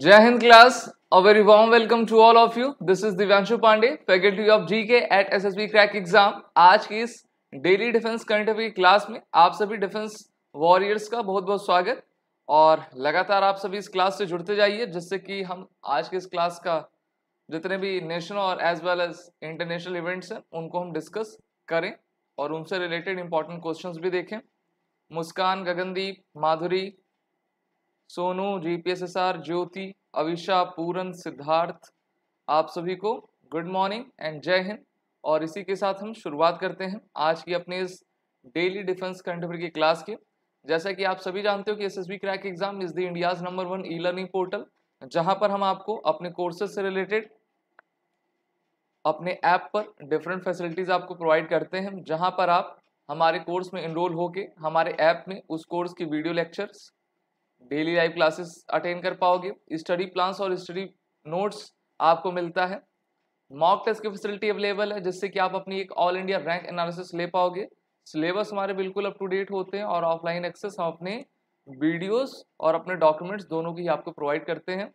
Jai Hind warm welcome to all of you this is Divyanshu Pandey faculty of G K at S S B crack exam आज की इस daily defence current affair class में आप सभी defence warriors का बहुत बहुत स्वागत और लगातार आप सभी इस क्लास से जुड़ते जाइए जिससे कि हम आज के इस क्लास का जितने भी नेशनल और as well as international events हैं उनको हम डिस्कस करें और उनसे रिलेटेड इंपॉर्टेंट क्वेश्चंस भी देखें Muskan Gagandeep Madhuri Sonu G P S S R Jyoti Avisha Puran Siddharth आप सभी को गुड मॉर्निंग एंड जय हिंद और इसी के साथ हम शुरुआत करते हैं आज की अपने इस डेली डिफेंस करंट अफेयर की क्लास की जैसा कि आप सभी जानते हो कि S S B crack exam is the India's number one e learning portal जहां पर हम आपको अपने कोर्सेज से रिलेटेड अपने ऐप पर डिफरेंट फैसिलिटीज़ आपको प्रोवाइड करते हैं जहां पर आप हमारे कोर्स में इनरोल होके हमारे ऐप में उस कोर्स की video lectures daily live classes attend कर पाओगे स्टडी प्लान्स और स्टडी नोट्स आपको मिलता है मॉक टेस्ट की फैसिलिटी अवेलेबल है जिससे कि आप अपनी एक ऑल इंडिया रैंक एनालिसिस ले पाओगे सिलेबस हमारे बिल्कुल अप टू डेट होते हैं और ऑफलाइन एक्सेस हम अपने वीडियोस और अपने डॉक्यूमेंट्स दोनों की आपको प्रोवाइड करते हैं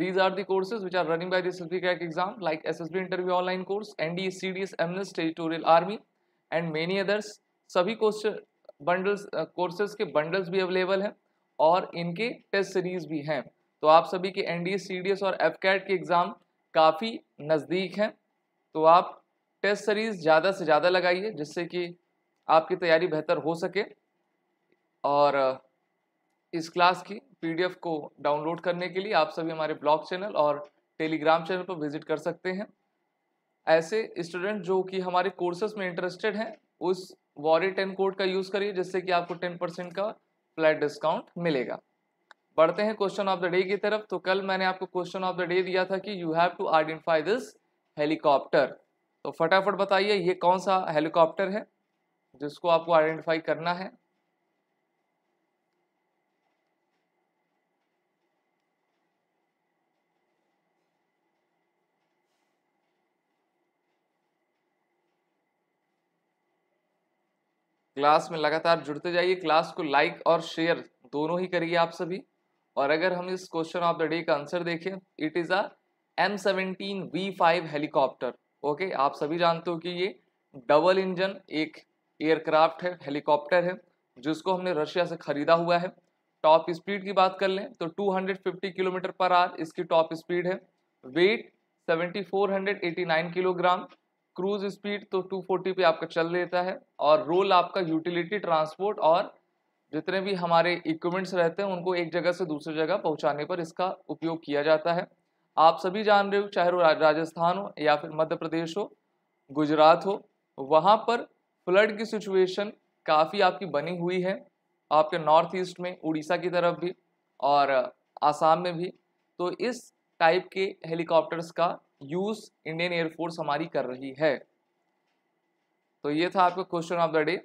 these are are the courses which are running as the SSB crack exam like SSB interview C D S M S territorial army and many others सभी कोर्स बंडल्स कोर्सेज के bundles भी available हैं और इनके test series भी हैं तो आप सभी के डी एस और कैट के एग्ज़ाम काफ़ी नज़दीक हैं तो आप टेस्ट सीरीज़ ज़्यादा से ज़्यादा लगाइए जिससे कि आपकी तैयारी बेहतर हो सके और इस क्लास की पीडीएफ को डाउनलोड करने के लिए आप सभी हमारे ब्लॉग चैनल और टेलीग्राम चैनल पर विजिट कर सकते हैं ऐसे स्टूडेंट जो कि हमारे कोर्सेज में इंटरेस्टेड हैं उस वॉरी टेन कोड का यूज़ करिए जिससे कि आपको टेन परसेंट का फ्लैट डिस्काउंट मिलेगा बढ़ते हैं क्वेश्चन ऑफ द डे की तरफ तो कल मैंने आपको क्वेश्चन ऑफ द डे दिया था कि you have to identify this helicopter तो फटाफट बताइए ये कौन सा हेलीकॉप्टर है जिसको आपको आइडेंटिफाई करना है क्लास में लगातार जुड़ते जाइए क्लास को लाइक और शेयर दोनों ही करिए आप सभी और अगर हम इस क्वेश्चन ऑफ द डे का आंसर देखें it is a M seventeen V five helicopter okay आप सभी जानते हो कि ये डबल इंजन एक एयरक्राफ्ट है हेलीकॉप्टर है जिसको हमने रशिया से ख़रीदा हुआ है टॉप स्पीड की बात कर लें तो 250 किलोमीटर पर आर इसकी टॉप स्पीड है वेट 7489 किलोग्राम क्रूज स्पीड तो 240 पे आपका चल देता है और रोल आपका यूटिलिटी ट्रांसपोर्ट और जितने भी हमारे इक्विपमेंट्स रहते हैं उनको एक जगह से दूसरी जगह पहुंचाने पर इसका उपयोग किया जाता है आप सभी जान रहे हो चाहे वो राजस्थान हो या फिर मध्य प्रदेश हो गुजरात हो वहाँ पर फ्लड की सिचुएशन काफ़ी आपकी बनी हुई है आपके नॉर्थ ईस्ट में उड़ीसा की तरफ भी और आसाम में भी तो इस टाइप के हेलीकॉप्टर्स का यूज इंडियन एयरफोर्स हमारी कर रही है तो ये था आपका क्वेश्चन ऑफ द डे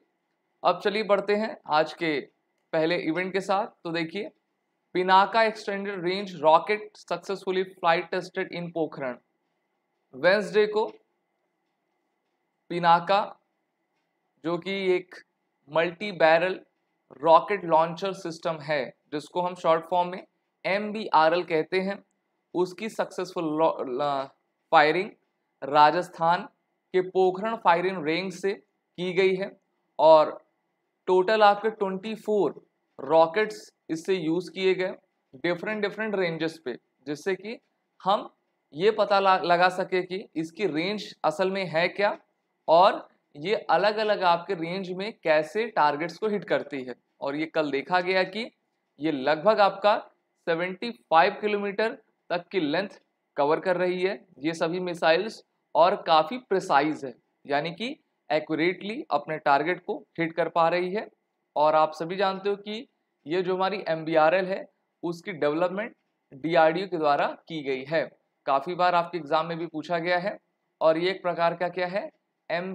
अब चलिए बढ़ते हैं आज के पहले इवेंट के साथ तो देखिए Pinaka extended range rocket successfully flight tested in Pokhran Wednesday को पिनाका जो कि एक multi barrel rocket launcher system है जिसको हम शॉर्ट फॉर्म में एम कहते हैं उसकी सक्सेसफुल फायरिंग राजस्थान के पोखरण फायरिंग रेंज से की गई है और टोटल आपके 24 रॉकेट्स इससे यूज़ किए गए डिफरेंट डिफरेंट रेंजेस पे जिससे कि हम ये पता लगा सके कि इसकी रेंज असल में है क्या और ये अलग अलग आपके रेंज में कैसे टारगेट्स को हिट करती है और ये कल देखा गया कि ये लगभग आपका 75 किलोमीटर तक की लेंथ कवर कर रही है ये सभी मिसाइल्स और काफ़ी प्रिसाइज है यानी कि एक्यूरेटली अपने टारगेट को हिट कर पा रही है और आप सभी जानते हो कि ये जो हमारी एम है उसकी डेवलपमेंट डी के द्वारा की गई है काफ़ी बार आपके एग्जाम में भी पूछा गया है और ये एक प्रकार का क्या है एम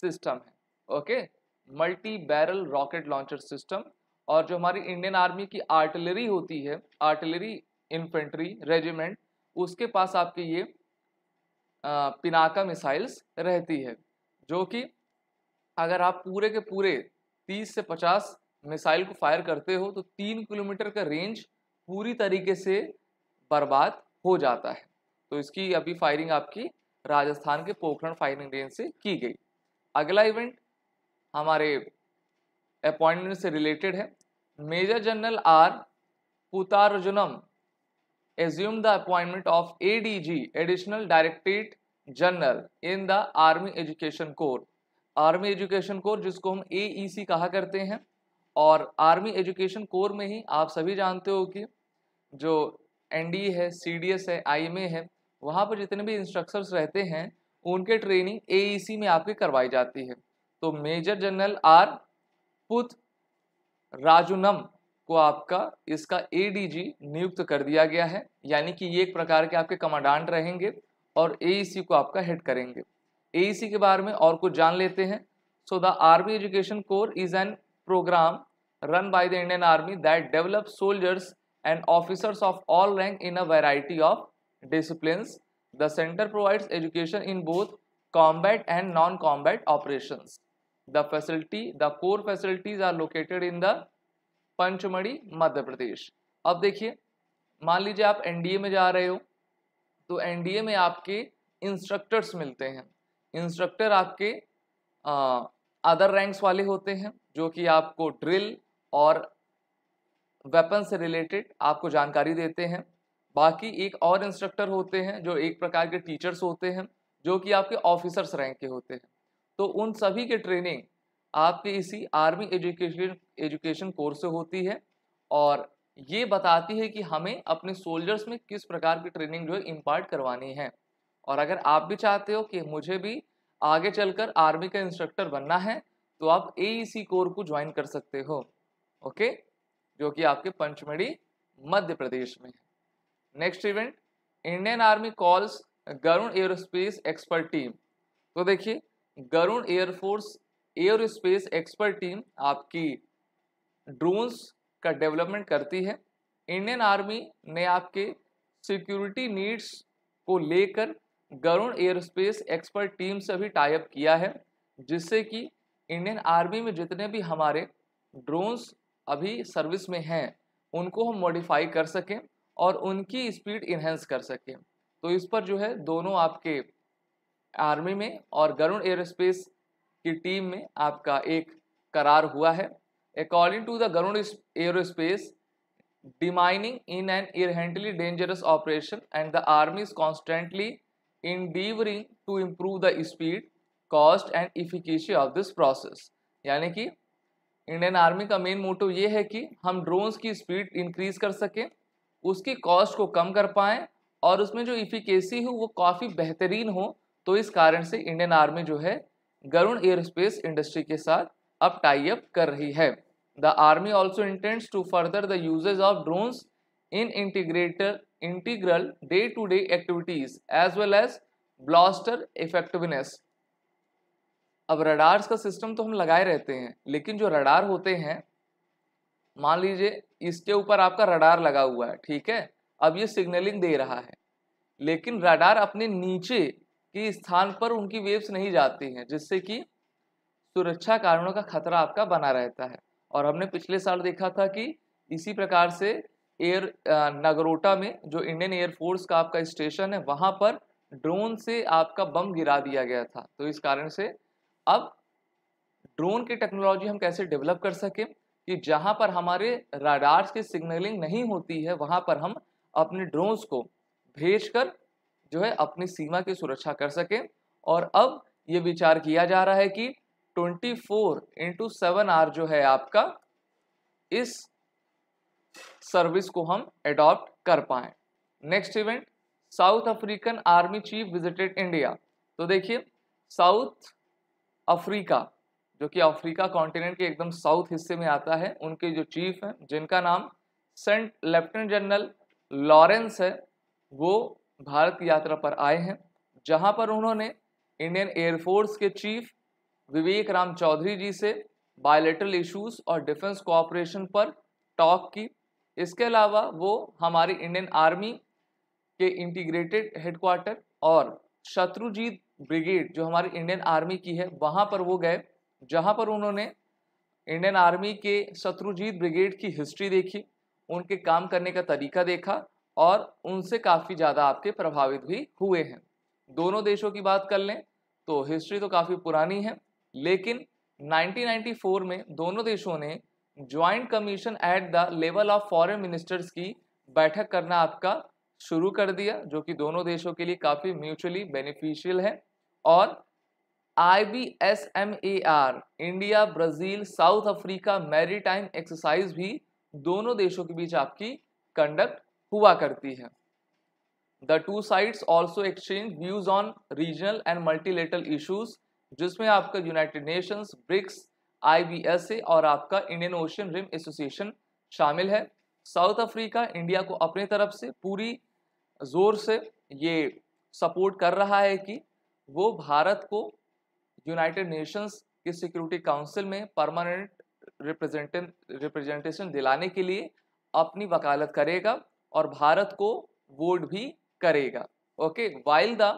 सिस्टम है okay multi barrel rocket launcher system और जो हमारी इंडियन आर्मी की आर्टिलरी होती है आर्टिलरी इन्फेंट्री रेजिमेंट उसके पास आपके ये पिनाका मिसाइल्स रहती है जो कि अगर आप पूरे के पूरे 30 से 50 मिसाइल को फायर करते हो तो तीन किलोमीटर का रेंज पूरी तरीके से बर्बाद हो जाता है तो इसकी अभी फायरिंग आपकी राजस्थान के पोखरण फायरिंग रेंज से की गई अगला इवेंट हमारे अपॉइंटमेंट से रिलेटेड है major general R Putarjunam assume the appointment of A D G additional Directorate general in the army education corps army education corps जिसको हम ए सी e कहा करते हैं और आर्मी एजुकेशन कोर में ही आप सभी जानते हो कि जो एन डी ए है सी डी एस है आई एम ए है वहाँ पर जितने भी इंस्ट्रक्टर्स रहते हैं उनके ट्रेनिंग ए e में आपकी करवाई जाती है तो मेजर जनरल आर पुत राजुनम को आपका इसका एडीजी नियुक्त कर दिया गया है यानी कि ये एक प्रकार के आपके कमांडांट रहेंगे और एईसी e को आपका हेड करेंगे एईसी e के बारे में और कुछ जान लेते हैं so the army education corps is an program run by the Indian army that develop soldiers and officers of all rank in a variety of discipline the centre provides education in both combat and non combat operation the facility the corps facilities are located in the Pachmarhi Madhya Pradesh अब देखिए मान लीजिए आप NDA में जा रहे हो तो एनडीए में आपके इंस्ट्रक्टर्स मिलते हैं इंस्ट्रक्टर आपके अदर रैंक्स वाले होते हैं जो कि आपको ड्रिल और वेपन से रिलेटेड आपको जानकारी देते हैं बाकी एक और इंस्ट्रक्टर होते हैं जो एक प्रकार के टीचर्स होते हैं जो कि आपके ऑफिसर्स रैंक के होते हैं तो उन सभी के ट्रेनिंग आपकी इसी आर्मी एजुकेशन एजुकेशन कोर्स से होती है और ये बताती है कि हमें अपने सोल्जर्स में किस प्रकार की ट्रेनिंग जो है इम्पार्ट करवानी है और अगर आप भी चाहते हो कि मुझे भी आगे चलकर आर्मी का इंस्ट्रक्टर बनना है तो आप ए कोर e को ज्वाइन कर सकते हो ओके जो कि आपके पंचमढ़ी मध्य प्रदेश में है next event Indian army calls Garuda aerospace expert team तो देखिए Garuda air force air space expert team आपकी ड्रोन्स का डेवलपमेंट करती है इंडियन आर्मी ने आपके सिक्योरिटी नीड्स को लेकर Garuda air space expert team से भी टाइप किया है जिससे कि इंडियन आर्मी में जितने भी हमारे ड्रोन्स अभी सर्विस में हैं उनको हम मॉडिफाई कर सकें और उनकी स्पीड इन्हेंस कर सकें तो इस पर जो है दोनों आपके आर्मी में और गरुण स्पेस की टीम में आपका एक करार हुआ है according to the Garuda space demining in an air dangerous operation and the army is constantly endeavouring to improve the speed cost and efficacy of this process यानी कि इंडियन आर्मी का मेन मोटिव ये है कि हम drones की speed increase कर सकें उसकी कॉस्ट को कम कर पाएँ और उसमें जो इफिकेसी हो वो काफ़ी बेहतरीन हो तो इस कारण से इंडियन आर्मी जो है गरुण एयरस्पेस इंडस्ट्री के साथ अब टाइप कर रही है the army also intends to further the usages of drones in integrator integral day to day activities as well as blaster effectiveness अब रडार्स का सिस्टम तो हम लगाए रहते हैं लेकिन जो रडार होते हैं मान लीजिए इसके ऊपर आपका रडार लगा हुआ है ठीक है अब ये सिग्नलिंग दे रहा है लेकिन रडार अपने नीचे कि स्थान पर उनकी वेव्स नहीं जाती हैं जिससे कि सुरक्षा कारणों का खतरा आपका बना रहता है और हमने पिछले साल देखा था कि इसी प्रकार से एयर नगरोटा में जो इंडियन एयरफोर्स का आपका स्टेशन है वहाँ पर ड्रोन से आपका बम गिरा दिया गया था तो इस कारण से अब ड्रोन की टेक्नोलॉजी हम कैसे डेवलप कर सकें कि जहाँ पर हमारे राडार्स की सिग्नलिंग नहीं होती है वहाँ पर हम अपने ड्रोन्स को भेजकर जो है अपनी सीमा की सुरक्षा कर सकें और अब ये विचार किया जा रहा है कि 24 फोर इंटू सेवन आर जो है आपका इस सर्विस को हम एडॉप्ट कर पाए next event South African army chief visited India तो देखिए साउथ अफ्रीका जो कि अफ्रीका कॉन्टिनेंट के एकदम साउथ हिस्से में आता है उनके जो चीफ हैं जिनका नाम सेंट लेफ्टिनेंट जनरल लॉरेंस है वो भारत की यात्रा पर आए हैं जहां पर उन्होंने इंडियन एयरफोर्स के चीफ विवेक राम चौधरी जी से बायोलेटरल इश्यूज और डिफेंस कोऑपरेशन पर टॉक की इसके अलावा वो हमारी इंडियन आर्मी के इंटीग्रेटेड हेडक्वार्टर और शत्रुजीत ब्रिगेड जो हमारी इंडियन आर्मी की है वहाँ पर वो गए जहाँ पर उन्होंने इंडियन आर्मी के शत्रुजीत ब्रिगेड की हिस्ट्री देखी उनके काम करने का तरीका देखा और उनसे काफ़ी ज़्यादा आपके प्रभावित भी हुए हैं दोनों देशों की बात कर लें तो हिस्ट्री तो काफ़ी पुरानी है लेकिन 1994 में दोनों देशों ने joint commission at the level of foreign ministers की बैठक करना आपका शुरू कर दिया जो कि दोनों देशों के लिए काफ़ी म्यूचुअली बेनिफिशियल है और I B S M A R India Brazil South Africa maritime exercise भी दोनों देशों के बीच आपकी कंडक्ट हुआ करती है the two sides also exchange views on regional and multilateral issues जिसमें आपका यूनाइटेड नेशंस ब्रिक्स आईबीएसए और आपका इंडियन ओशियन रिम एसोसिएशन शामिल है साउथ अफ्रीका इंडिया को अपने तरफ से पूरी जोर से ये सपोर्ट कर रहा है कि वो भारत को यूनाइटेड नेशंस के सिक्योरिटी काउंसिल में परमानेंट रिप्रेजेंटेशन दिलाने के लिए अपनी वकालत करेगा और भारत को वोट भी करेगा okay while the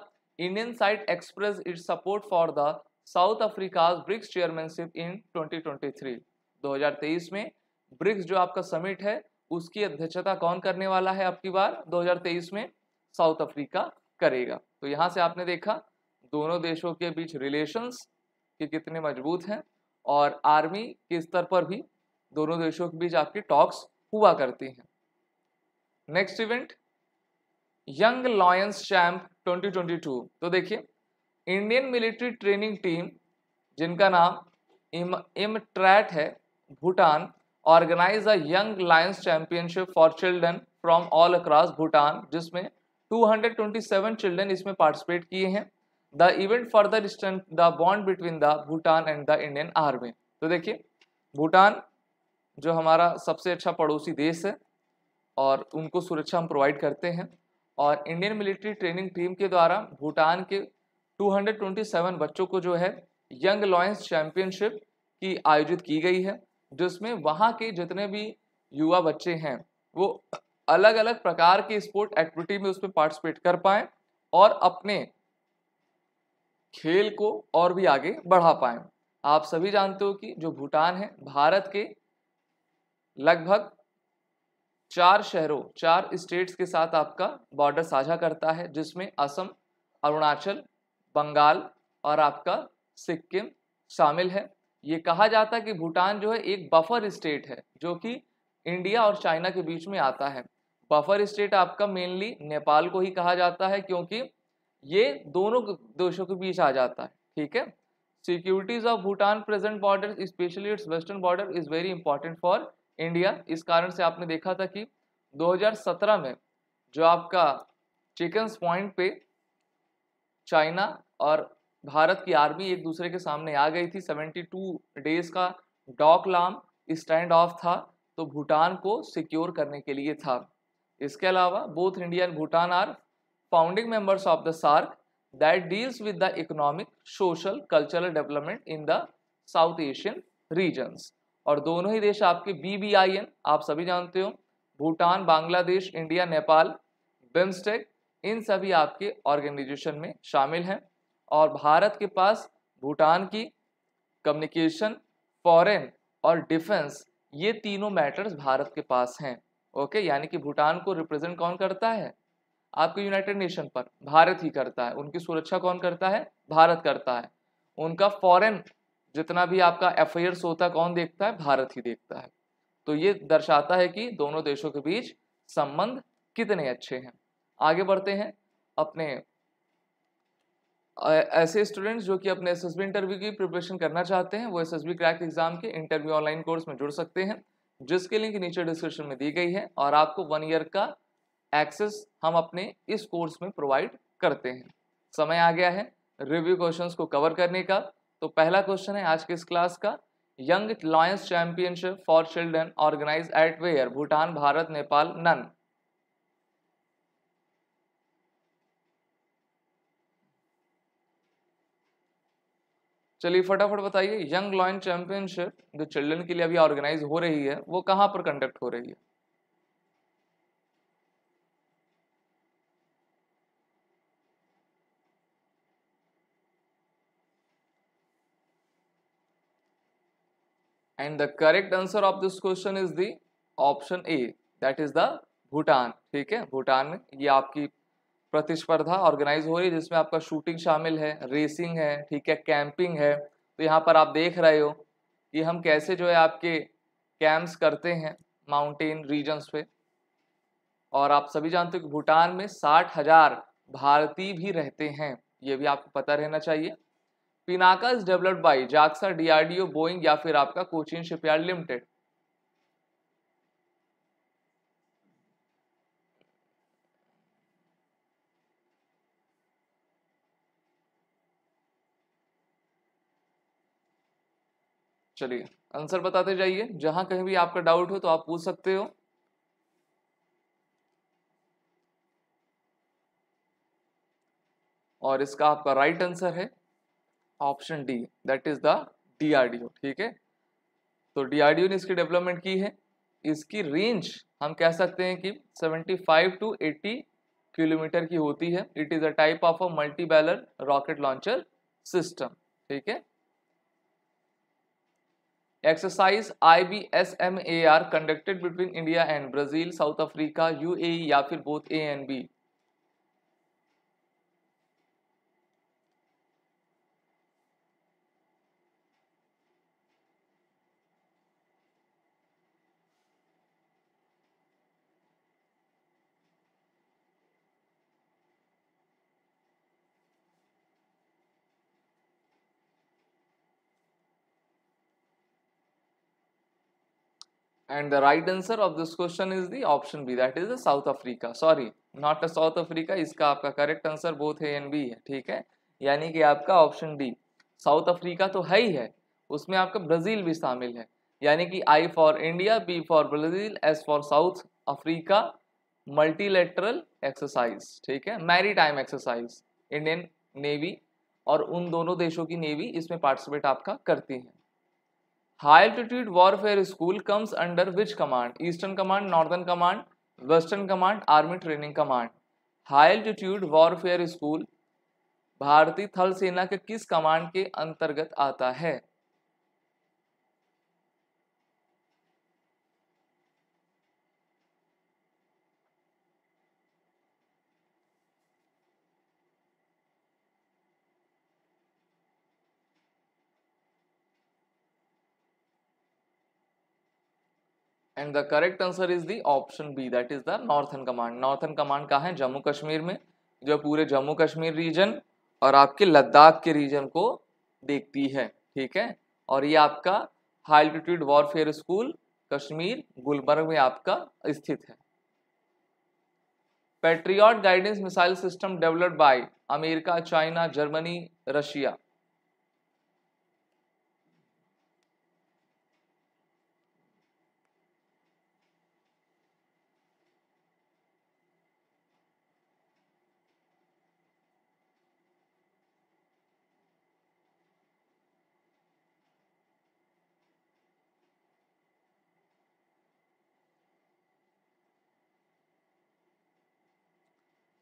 Indian side expresses its support for the South Africa BRICS chairmanship in 2023 2023 में ब्रिक्स जो आपका समिट है उसकी अध्यक्षता कौन करने वाला है आपकी बार 2023 में साउथ अफ्रीका करेगा तो यहाँ से आपने देखा दोनों देशों के बीच रिलेशंस के कितने मजबूत हैं और आर्मी के स्तर पर भी दोनों देशों के बीच आपके टॉक्स हुआ करती हैं next event young lions champ 2022 तो देखिए इंडियन मिलिट्री ट्रेनिंग टीम जिनका नाम इम इम ट्रैट है Bhutan organise a young lions championship for children from all across Bhutan जिसमें 227 चिल्ड्रन इसमें पार्टिसिपेट किए हैं the event further stun the bond between the Bhutan and the Indian army तो देखिए भूटान जो हमारा सबसे अच्छा पड़ोसी देश है और उनको सुरक्षा हम प्रोवाइड करते हैं और इंडियन मिलिट्री ट्रेनिंग टीम के द्वारा भूटान के 227 बच्चों को जो है यंग लॉयंस चैम्पियनशिप की आयोजित की गई है जिसमें वहाँ के जितने भी युवा बच्चे हैं वो अलग अलग प्रकार के स्पोर्ट एक्टिविटी में उसमें पार्टिसिपेट कर पाएँ और अपने खेल को और भी आगे बढ़ा पाएँ आप सभी जानते हो कि जो भूटान है भारत के लगभग चार शहरों चार स्टेट्स के साथ आपका बॉर्डर साझा करता है जिसमें असम अरुणाचल बंगाल और आपका सिक्किम शामिल है ये कहा जाता है कि भूटान जो है एक बफर स्टेट है जो कि इंडिया और चाइना के बीच में आता है बफर स्टेट आपका मेनली नेपाल को ही कहा जाता है क्योंकि ये दोनों देशों के बीच आ जाता है ठीक है securities of Bhutan present border specially its western border is very important for India hmm. इस कारण से आपने देखा था कि 2017 में जो आपका चिकन्स पॉइंट पे चाइना और भारत की आर्मी एक दूसरे के सामने आ गई थी 72 डेज का डॉक लाम स्टैंड ऑफ था तो भूटान को सिक्योर करने के लिए था इसके अलावा both India and Bhutan are founding members of the SAARC that deals with the economic social cultural development in the South Asian regions और दोनों ही देश आपके बी बी आई एन आप सभी जानते हो भूटान बांग्लादेश इंडिया नेपाल बिम्स्टेक इन सभी आपके ऑर्गेनाइजेशन में शामिल हैं और भारत के पास भूटान की कम्युनिकेशन फॉरेन और डिफेंस ये तीनों मैटर्स भारत के पास हैं ओके यानी कि भूटान को रिप्रेजेंट कौन करता है आपके यूनाइटेड नेशन पर भारत ही करता है उनकी सुरक्षा कौन करता है भारत करता है उनका फॉरेन जितना भी आपका अफेयर्स होता है कौन देखता है भारत ही देखता है तो ये दर्शाता है कि दोनों देशों के बीच संबंध कितने अच्छे हैं आगे बढ़ते हैं अपने ऐसे स्टूडेंट्स जो कि अपने एस इंटरव्यू की प्रिपरेशन करना चाहते हैं वो एस एस क्रैक एग्जाम के इंटरव्यू ऑनलाइन कोर्स में जुड़ सकते हैं जिसके लिंक नीचे डिस्क्रिप्शन में दी गई है और आपको वन ईयर का एक्सेस हम अपने इस कोर्स में प्रोवाइड करते हैं समय आ गया है रिव्यू क्वेश्चंस को कवर करने का तो पहला क्वेश्चन है आज के इस क्लास का young lions championship for children organise at where Bhutan Bharat Nepal none चलिए फटाफट बताइए यंग लॉयंस चैंपियनशिप जो चिल्ड्रन के लिए अभी ऑर्गेनाइज हो रही है वो कहां पर कंडक्ट हो रही है and the correct answer of this question is the option A that is the Bhutan ठीक है भूटान में ये आपकी प्रतिस्पर्धा ऑर्गेनाइज हो रही है जिसमें आपका शूटिंग शामिल है रेसिंग है ठीक है कैंपिंग है तो यहाँ पर आप देख रहे हो कि हम कैसे जो है आपके कैंप्स करते हैं माउंटेन रीजन्स पे और आप सभी जानते हो कि भूटान में साठ हजार भारतीय भी रहते हैं ये भी आपको पता रहना चाहिए Pinaka is developed by JAXA DRDO Boeing या फिर आपका कोचिन शिपयार्ड लिमिटेड चलिए आंसर बताते जाइए जहां कहीं भी आपका डाउट हो तो आप पूछ सकते हो और इसका आपका राइट आंसर है option D that is the DRDO ठीक है तो डीआरडीओ ने इसकी डेवलपमेंट की है इसकी रेंज हम कह सकते हैं कि 75 टू 80 किलोमीटर की होती है it is a type of a multi barrel rocket launcher system ठीक है exercise I B S M A R conducted between India and Brazil South Africa U A या फिर both A and B And the right answer of this question is the option B, that is the South Africa. Sorry, not the South Africa. इसका आपका correct answer both A and B है, ठीक है? यानी कि आपका option D. South Africa तो है ही है उसमें आपका ब्राज़ील भी शामिल है यानी कि I for India B for Brazil S for South Africa multilateral exercise ठीक है maritime exercise Indian navy और उन दोनों देशों की नेवी इसमें पार्टिसिपेट आपका करती है high altitude warfare school comes under which command eastern command northern command western command army training command high altitude warfare school भारतीय थल सेना के किस कमांड के अंतर्गत आता है and the correct answer is the option B that is the northern command northern command कहाँ है जम्मू कश्मीर में जो पूरे जम्मू कश्मीर रीजन और आपके लद्दाख के रीजन को देखती है ठीक है और ये आपका high altitude warfare school Kashmir Gulmarg में आपका स्थित है patriot guidance missile system developed by America China Germany Russia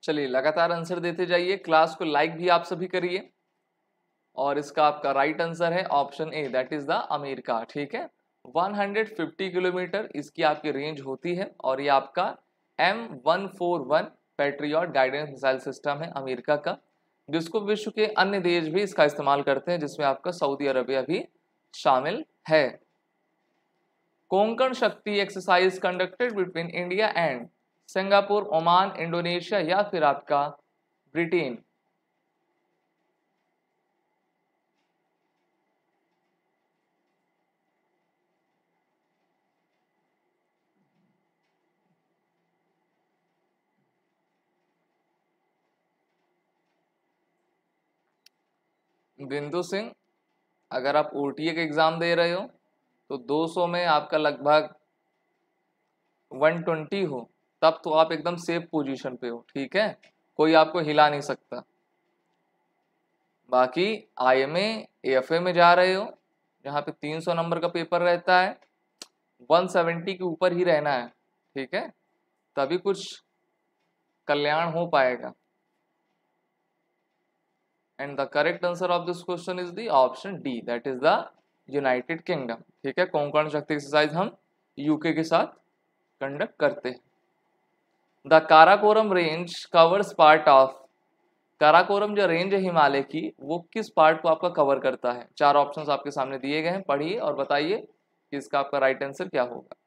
चलिए लगातार आंसर देते जाइए क्लास को लाइक भी आप सभी करिए और इसका आपका राइट आंसर है option A that is the America ठीक है 150 किलोमीटर इसकी आपकी रेंज होती है और ये आपका एम वन फोर वन और गाइडेंस मिसाइल सिस्टम है अमेरिका का जिसको विश्व के अन्य देश भी इसका इस्तेमाल करते हैं जिसमें आपका सऊदी अरबिया भी शामिल है Konkan Shakti exercise conducted between India and Singapore Oman Indonesia या फिर आपका ब्रिटेन बिंदु सिंह अगर आप ओ टी का एग्ज़ाम दे रहे हो तो 200 में आपका लगभग 120 हो तब तो आप एकदम सेफ पोजीशन पे हो ठीक है कोई आपको हिला नहीं सकता बाकी आई एम एफ में जा रहे हो जहाँ पे 300 नंबर का पेपर रहता है 170 के ऊपर ही रहना है ठीक है तभी कुछ कल्याण हो पाएगा and the correct answer of this question is the option D that is the United Kingdom ठीक है कोंकण शक्ति एक्सरसाइज हम यूके के साथ कंडक्ट करते हैं the Karakoram range covers part of Karakoram जो रेंज है हिमालय की वो किस पार्ट को आपका कवर करता है चार ऑप्शन आपके सामने दिए गए हैं पढ़िए और बताइए कि इसका आपका राइट आंसर क्या होगा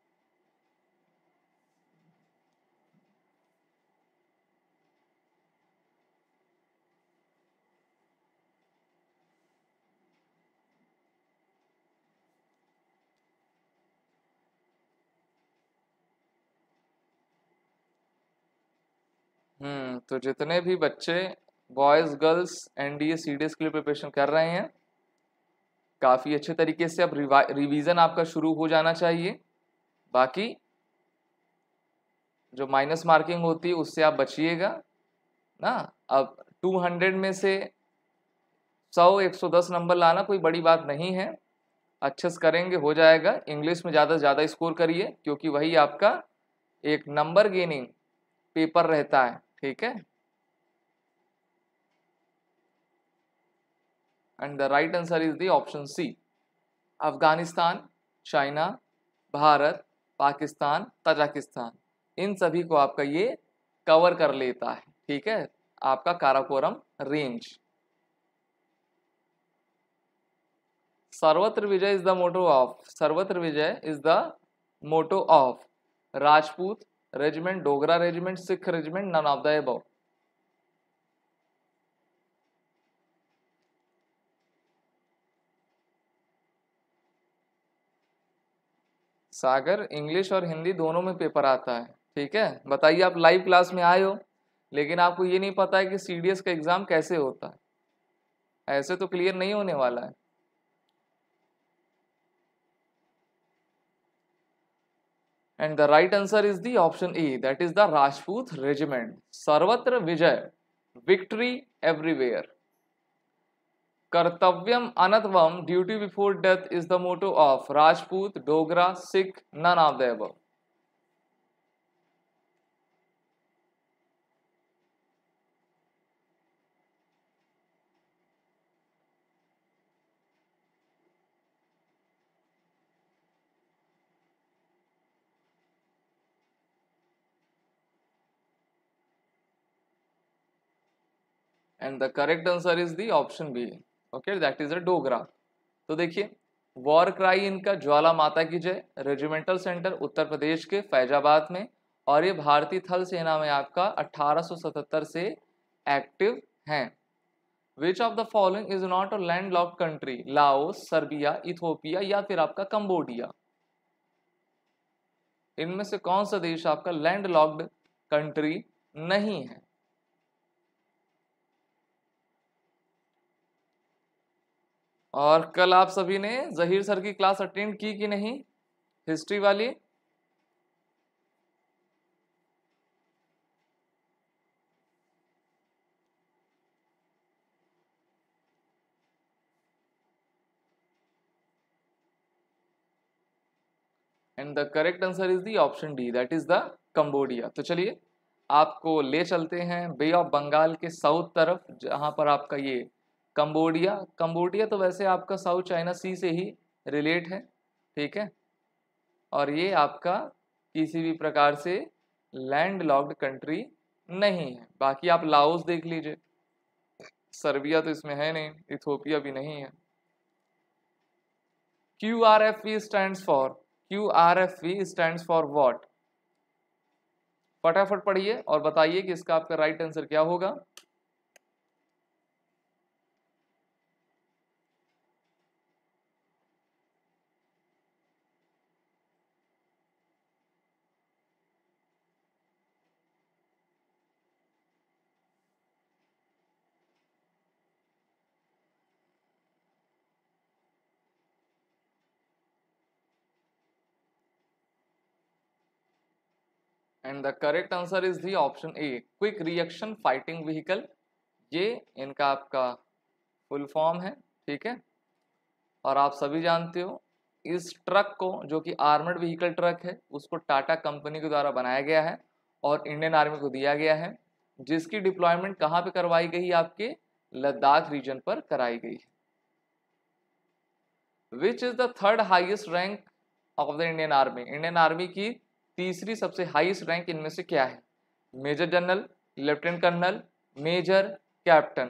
तो जितने भी बच्चे बॉयज़ गर्ल्स एनडीए सीडीएस के लिए प्रिपरेशन कर रहे हैं काफ़ी अच्छे तरीके से अब रिवीजन आपका शुरू हो जाना चाहिए बाकी जो माइनस मार्किंग होती है उससे आप बचिएगा ना अब 200 में से 100 110 नंबर लाना कोई बड़ी बात नहीं है अच्छे से करेंगे हो जाएगा इंग्लिश में ज़्यादा से ज़्यादा स्कोर करिए क्योंकि वही आपका एक नंबर गेनिंग पेपर रहता है ठीक है and the right answer is the option C Afghanistan China Bharat Pakistan Tajikistan इन सभी को आपका ये कवर कर लेता है ठीक है आपका Karakoram range Sarvatra Vijay is the motto of Sarvatra Vijay is the motto of Rajput regiment Dogra regiment Sikh regiment none of the above सागर इंग्लिश और हिंदी दोनों में पेपर आता है ठीक है बताइए आप लाइव क्लास में आए हो लेकिन आपको ये नहीं पता है कि सी का एग्ज़ाम कैसे होता है ऐसे तो क्लियर नहीं होने वाला है And the right answer is the option E, that is the Rajput regiment. Sarvatra Vijay, victory everywhere. Kartavyam Anatvam, duty before death is the motto of Rajput, Dogra, Sikh, none of the above. And the correct answer is the option B okay that is a Dogra तो देखिए war cry इनका ज्वाला माता की जय regimental centre उत्तर प्रदेश के फैजाबाद में और ये भारतीय थल सेना में आपका 1877 से एक्टिव हैं which of the following is not a land lock country Laos Serbia Ethiopia या फिर आपका कंबोडिया इनमें से कौन सा देश आपका लैंड लॉक्ड कंट्री नहीं है और कल आप सभी ने जहीर सर की क्लास अटेंड की कि नहीं हिस्ट्री वाली and the correct answer is the option D that is the Cambodia तो चलिए आपको ले चलते हैं बे ऑफ बंगाल के साउथ तरफ जहां पर आपका ये कंबोडिया कंबोडिया तो वैसे आपका साउथ चाइना सी से ही रिलेट है ठीक है और ये आपका किसी भी प्रकार से लैंड लॉक्ड कंट्री नहीं है बाकी आप लाओस देख लीजिए सर्बिया तो इसमें है नहीं इथोपिया भी नहीं है Q R F V stand for Q R F V stand for what फटाफट पढ़िए और बताइए कि इसका आपका राइट आंसर क्या होगा and the correct answer is the option A quick reaction fighting vehicle ये इनका आपका फुल फॉर्म है ठीक है और आप सभी जानते हो इस ट्रक को जो कि आर्मर्ड व्हीकल ट्रक है उसको टाटा कंपनी के द्वारा बनाया गया है और इंडियन आर्मी को दिया गया है जिसकी डिप्लॉयमेंट कहाँ पे करवाई गई आपके लद्दाख रीजन पर कराई गई है which is the third highest rank of the Indian army Indian army की तीसरी सबसे हाईएस्ट रैंक इनमें से क्या है major general lieutenant colonel major captain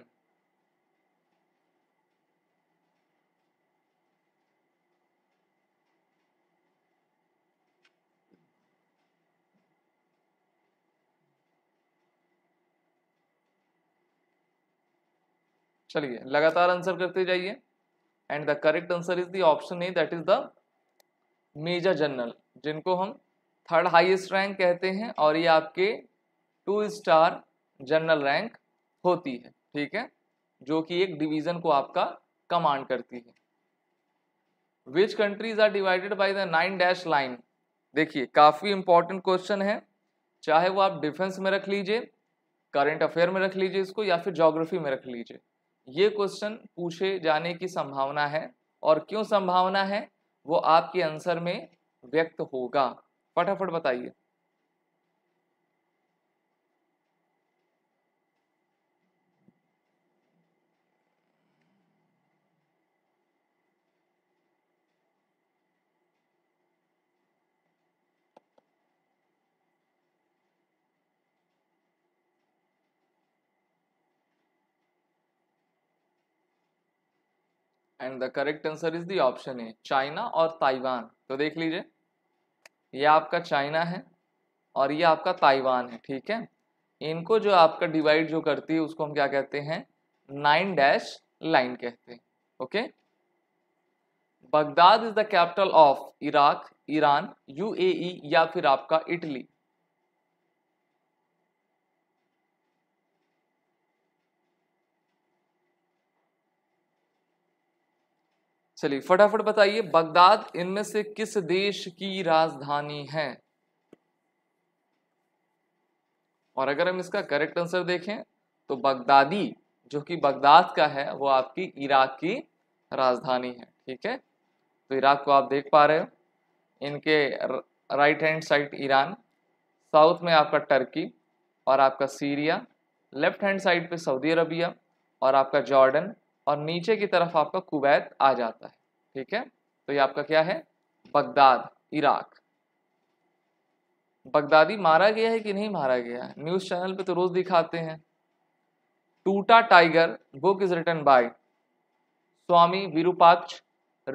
चलिए लगातार आंसर करते जाइए and the correct answer is the option A that is the major general जिनको हम थर्ड हाईएस्ट रैंक कहते हैं और ये आपके टू स्टार जनरल रैंक होती है ठीक है जो कि एक डिवीजन को आपका कमांड करती है which countries are divided by the nine dash line देखिए काफ़ी इंपॉर्टेंट क्वेश्चन है चाहे वो आप डिफेंस में रख लीजिए करंट अफेयर में रख लीजिए इसको या फिर जोग्राफी में रख लीजिए ये क्वेश्चन पूछे जाने की संभावना है और क्यों संभावना है वो आपके आंसर में व्यक्त होगा फटाफट बताइए and the correct answer is the option A China और ताइवान तो देख लीजिए ये आपका चाइना है और ये आपका ताइवान है ठीक है इनको जो आपका डिवाइड जो करती है उसको हम क्या कहते हैं नाइन डैश लाइन कहते हैं okay Baghdad is the capital of Iraq Iran UAE या फिर आपका इटली चलिए फटाफट बताइए बगदाद इनमें से किस देश की राजधानी है और अगर हम इसका करेक्ट आंसर देखें तो बगदादी जो कि बगदाद का है वो आपकी इराक की राजधानी है ठीक है तो इराक को आप देख पा रहे हो इनके right hand side Iran south में आपका टर्की और आपका सीरिया लेफ्ट हैंड साइड पे सऊदी अरबिया और आपका जॉर्डन और नीचे की तरफ आपका कुवैत आ जाता है ठीक है तो ये आपका क्या है बगदाद इराक बगदादी मारा गया है कि नहीं मारा गया है न्यूज चैनल पे तो रोज दिखाते हैं टूटा tiger book is written by Swami Virupaksha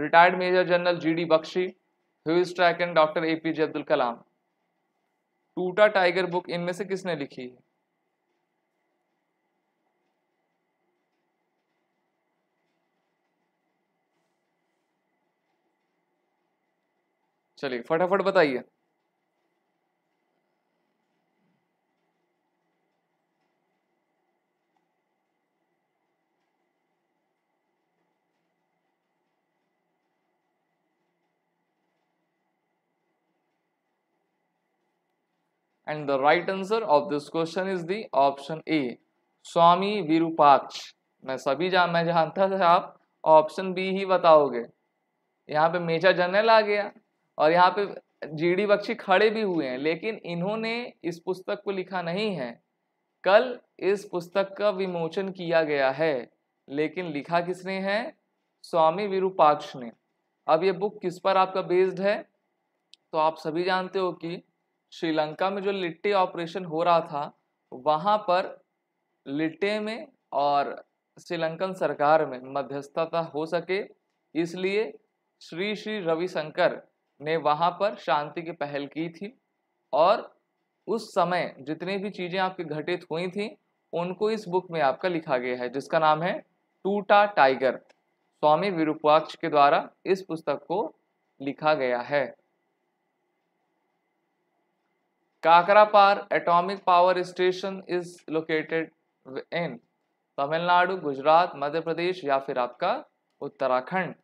retired major general D Bakshi Hugh Track and doctor APJ Abdul Kalam टूटा टाइगर बुक इनमें से किसने लिखी है चलिए फटाफट बताइए and the right answer of this question is the option A Swami Virupaksha मैं सभी जान मैं जानता था आप ऑप्शन बी ही बताओगे यहाँ पे मेजा जनरल आ गया और यहाँ पे जीडी बख्शी खड़े भी हुए हैं लेकिन इन्होंने इस पुस्तक को लिखा नहीं है कल इस पुस्तक का विमोचन किया गया है लेकिन लिखा किसने है स्वामी विरूपाक्ष ने अब ये बुक किस पर आपका बेस्ड है तो आप सभी जानते हो कि श्रीलंका में जो लिट्टे ऑपरेशन हो रहा था वहाँ पर लिट्टे में और श्रीलंकन सरकार में मध्यस्थता हो सके इसलिए श्री श्री रविशंकर ने वहाँ पर शांति की पहल की थी और उस समय जितनी भी चीज़ें आपकी घटित हुई थी उनको इस बुक में आपका लिखा गया है जिसका नाम है टूटा टाइगर स्वामी विरूपाक्ष के द्वारा इस पुस्तक को लिखा गया है Kakrapar atomic power station is located in Tamil Nadu Gujarat Madhya Pradesh या फिर आपका Uttarakhand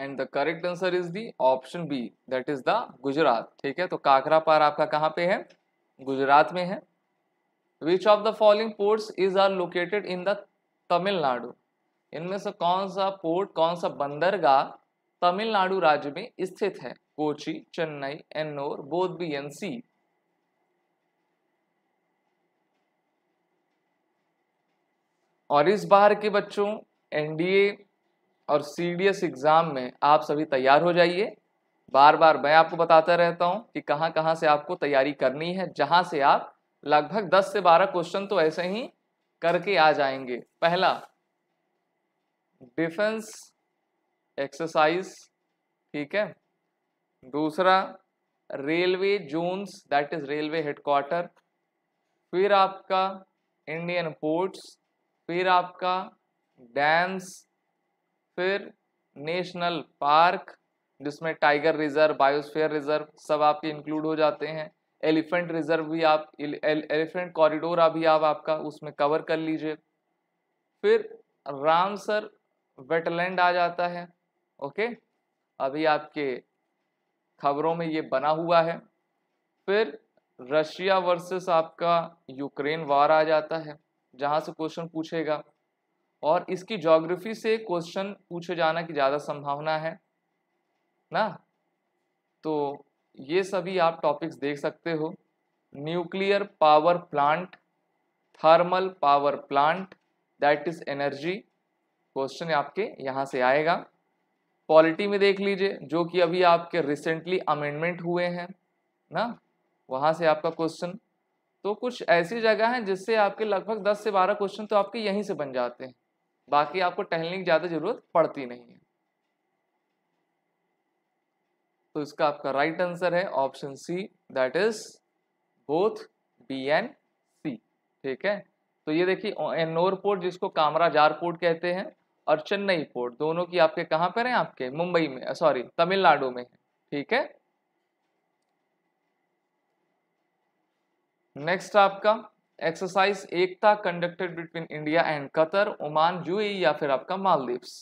and the correct answer is the option B that is the Gujarat ठीक है तो काकरा पार आपका कहाँ पे है गुजरात में है which of the following ports is are located in the Tamil Nadu इनमें से कौन सा पोर्ट कौन सा बंदरगाह तमिलनाडु राज्य में स्थित है कोची चेन्नई एन्नोर बोध बी एन सी और इस बार के बच्चों एनडीए और एस एग्ज़ाम में आप सभी तैयार हो जाइए बार बार मैं आपको बताता रहता हूँ कि कहाँ कहाँ से आपको तैयारी करनी है जहाँ से आप लगभग 10 से 12 क्वेश्चन तो ऐसे ही करके आ जाएंगे पहला डिफेंस एक्सरसाइज ठीक है दूसरा railway zones that is railway headquarter फिर आपका इंडियन पोर्ट्स फिर आपका डैम्स फिर नेशनल पार्क जिसमें टाइगर रिजर्व बायोस्फीयर रिजर्व सब आपके इंक्लूड हो जाते हैं एलिफेंट रिजर्व भी आप एलिफेंट कॉरिडोर अभी आप आपका उसमें कवर कर लीजिए फिर रामसर वेटलैंड आ जाता है ओके अभी आपके खबरों में ये बना हुआ है फिर रशिया वर्सेस आपका यूक्रेन वार आ जाता है जहाँ से क्वेश्चन पूछेगा और इसकी ज्योग्राफी से क्वेश्चन पूछे जाना की ज़्यादा संभावना है ना तो ये सभी आप टॉपिक्स देख सकते हो nuclear power plant thermal power plant that is energy question आपके यहाँ से आएगा पॉलिटी में देख लीजिए जो कि अभी आपके रिसेंटली अमेंडमेंट हुए हैं ना वहाँ से आपका क्वेश्चन तो कुछ ऐसी जगह हैं जिससे आपके लगभग 10 से 12 क्वेश्चन तो आपके यहीं से बन जाते हैं बाकी आपको टहलने की ज़्यादा ज़रूरत पड़ती नहीं है तो इसका आपका राइट आंसर है option C that is both B and C ठीक है तो ये देखिए एनोर पोर्ट जिसको कामरा जार पोर्ट कहते हैं और चेन्नई पोर्ट दोनों की आपके कहां पर है आपके मुंबई में सॉरी तमिलनाडु में ठीक है नेक्स्ट आपका exercise Ekta conducted between India and Qatar Oman UAE या फिर आपका Maldives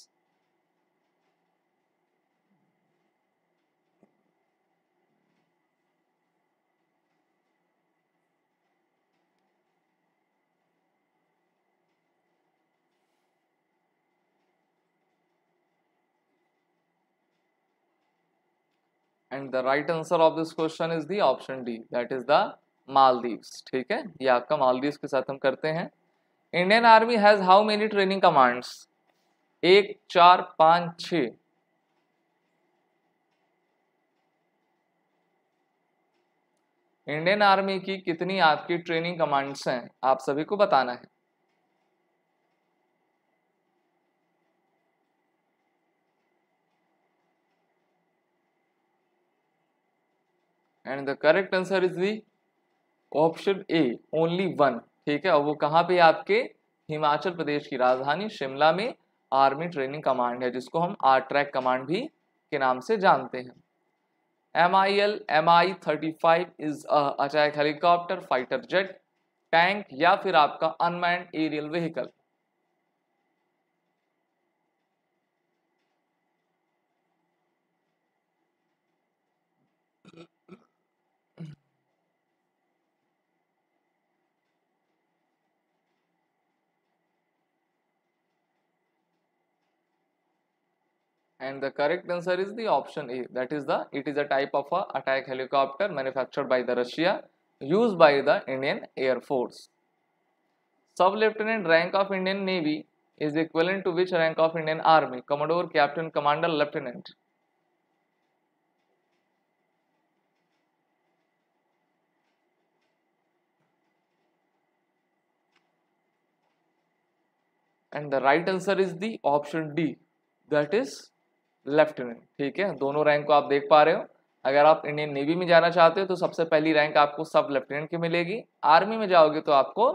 and the right answer of this question is the option D that is the Maldives ठीक है ये आपका मालदीव्स के साथ हम करते हैं Indian army has how many training commands एक चार पांच छ इंडियन आर्मी की कितनी आपकी ट्रेनिंग कमांड्स हैं आप सभी को बताना है and the correct answer is the option A only one ठीक है और वो कहाँ पे आपके हिमाचल प्रदेश की राजधानी शिमला में आर्मी ट्रेनिंग कमांड है जिसको हम आर ट्रैक कमांड भी के नाम से जानते हैं M I L M I thirty five is attack helicopter fighter jet tank या फिर आपका unmanned aerial vehicle and the correct answer is the option A that is the it is a type of a attack helicopter manufactured by the Russia used by the Indian Air Force. Sub Lieutenant rank of Indian Navy is equivalent to which rank of Indian Army Commodore Captain Commander Lieutenant. And the right answer is the option D that is left में ठीक है दोनों rank को आप देख पा रहे हो अगर आप इंडियन नेवी में जाना चाहते हो तो सबसे पहली रैंक आपको सब लेफ्टिनेंट की मिलेगी आर्मी में जाओगे तो आपको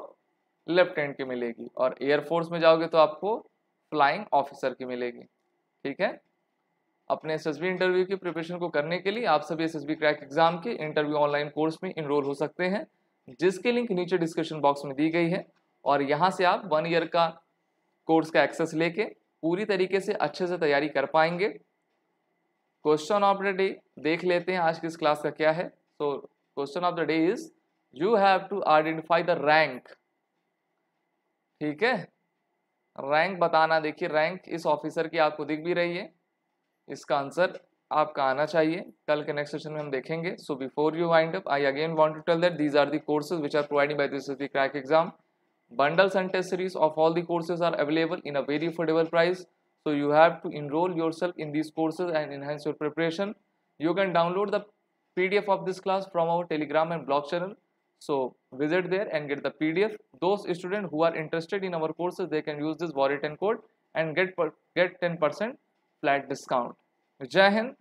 लेफ्टिनेंट की मिलेगी और एयरफोर्स में जाओगे तो आपको फ्लाइंग ऑफिसर की मिलेगी ठीक है अपने एस इंटरव्यू की प्रिपरेशन को करने के लिए आप सभी एस क्रैक एग्जाम के इंटरव्यू ऑनलाइन कोर्स में इनरोल हो सकते हैं जिसके लिंक नीचे डिस्क्रिप्शन बॉक्स में दी गई है और यहाँ से आप वन ईयर का कोर्स का एक्सेस लेके पूरी तरीके से अच्छे से तैयारी कर पाएंगे क्वेश्चन ऑफ द डे देख लेते हैं आज की इस क्लास का क्या है so question of the day is you have to identify the rank ठीक है रैंक बताना देखिए रैंक इस ऑफिसर की आपको दिख भी रही है इसका आंसर आपका आना चाहिए कल के नेक्स्ट सेशन में हम देखेंगे so before you wind up I again want to tell that these are the courses which are provided by this crack exam Bundles and test series of all the courses are available in a very affordable price. So you have to enroll yourself in these courses and enhance your preparation. You can download the PDF of this class from our Telegram and blog channel. So visit there and get the PDF. Those students who are interested in our courses, they can use this Warrior 10 code and get, get 10% flat discount. Jai Hind.